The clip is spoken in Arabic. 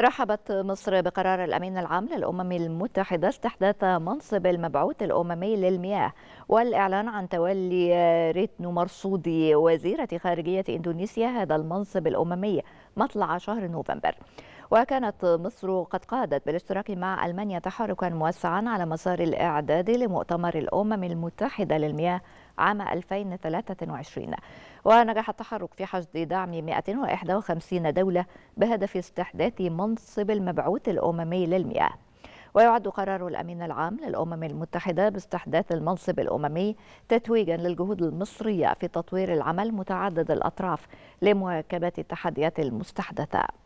رحبت مصر بقرار الأمين العام للأمم المتحدة استحداث منصب المبعوث الأممي للمياه والإعلان عن تولي ريتنو مرصودي وزيرة خارجية إندونيسيا هذا المنصب الأممي مطلع شهر نوفمبر وكانت مصر قد قادت بالاشتراك مع ألمانيا تحركا موسعا على مسار الإعداد لمؤتمر الأمم المتحدة للمياه عام 2023 ونجح التحرك في حشد دعم 151 دولة بهدف استحداث منصب المبعوث الأممي للمياه ويعد قرار الأمين العام للأمم المتحدة باستحداث المنصب الأممي تتويجا للجهود المصرية في تطوير العمل متعدد الأطراف لمواكبة التحديات المستحدثة